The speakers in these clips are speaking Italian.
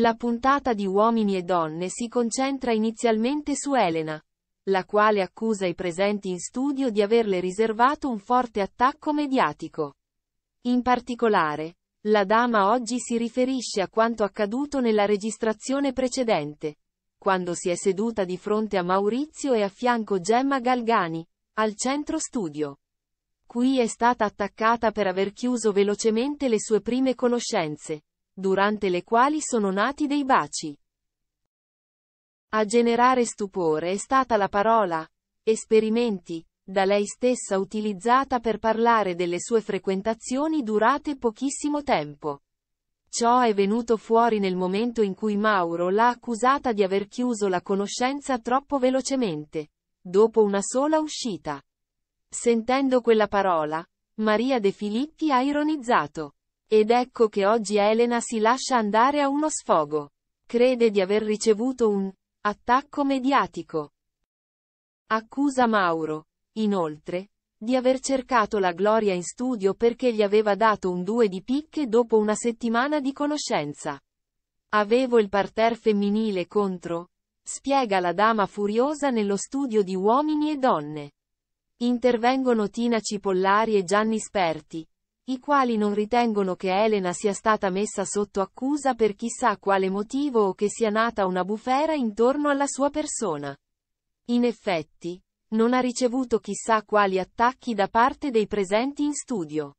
La puntata di Uomini e Donne si concentra inizialmente su Elena, la quale accusa i presenti in studio di averle riservato un forte attacco mediatico. In particolare, la dama oggi si riferisce a quanto accaduto nella registrazione precedente, quando si è seduta di fronte a Maurizio e a fianco Gemma Galgani, al centro studio. Qui è stata attaccata per aver chiuso velocemente le sue prime conoscenze, durante le quali sono nati dei baci. A generare stupore è stata la parola esperimenti, da lei stessa utilizzata per parlare delle sue frequentazioni durate pochissimo tempo. Ciò è venuto fuori nel momento in cui Mauro l'ha accusata di aver chiuso la conoscenza troppo velocemente, dopo una sola uscita. Sentendo quella parola, Maria De Filippi ha ironizzato. Ed ecco che oggi Elena si lascia andare a uno sfogo. Crede di aver ricevuto un attacco mediatico. Accusa Mauro, inoltre, di aver cercato la gloria in studio perché gli aveva dato un due di picche dopo una settimana di conoscenza. Avevo il parterre femminile contro, spiega la dama furiosa nello studio di uomini e donne. Intervengono Tina Cipollari e Gianni Sperti, i quali non ritengono che Elena sia stata messa sotto accusa per chissà quale motivo o che sia nata una bufera intorno alla sua persona. In effetti, non ha ricevuto chissà quali attacchi da parte dei presenti in studio.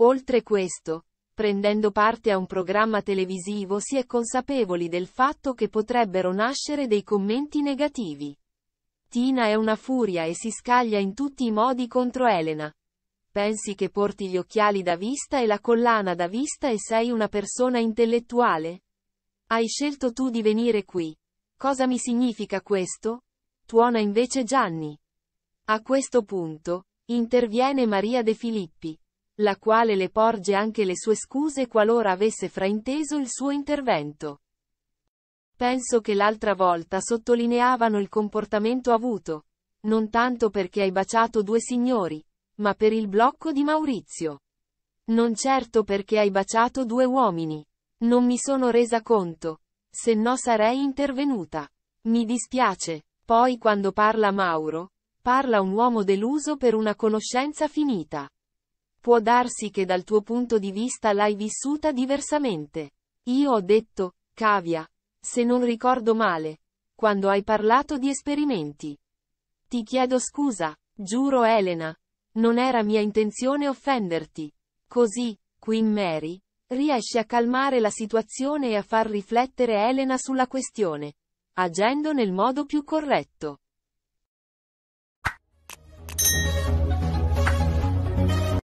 Oltre questo, prendendo parte a un programma televisivo si è consapevoli del fatto che potrebbero nascere dei commenti negativi. Tina è una furia e si scaglia in tutti i modi contro Elena, pensi che porti gli occhiali da vista e la collana da vista e sei una persona intellettuale? Hai scelto tu di venire qui. Cosa mi significa questo? Tuona invece Gianni. A questo punto, interviene Maria De Filippi, la quale le porge anche le sue scuse qualora avesse frainteso il suo intervento. Penso che l'altra volta sottolineavano il comportamento avuto, non tanto perché hai baciato due signori, ma per il blocco di Maurizio. Non certo perché hai baciato due uomini. Non mi sono resa conto. Se no sarei intervenuta. Mi dispiace. Poi quando parla Mauro, parla un uomo deluso per una conoscenza finita. Può darsi che dal tuo punto di vista l'hai vissuta diversamente. Io ho detto, Cavia, se non ricordo male, quando hai parlato di esperimenti. Ti chiedo scusa, giuro Elena, non era mia intenzione offenderti. Così, Queen Mary, riesce a calmare la situazione e a far riflettere Elena sulla questione, agendo nel modo più corretto.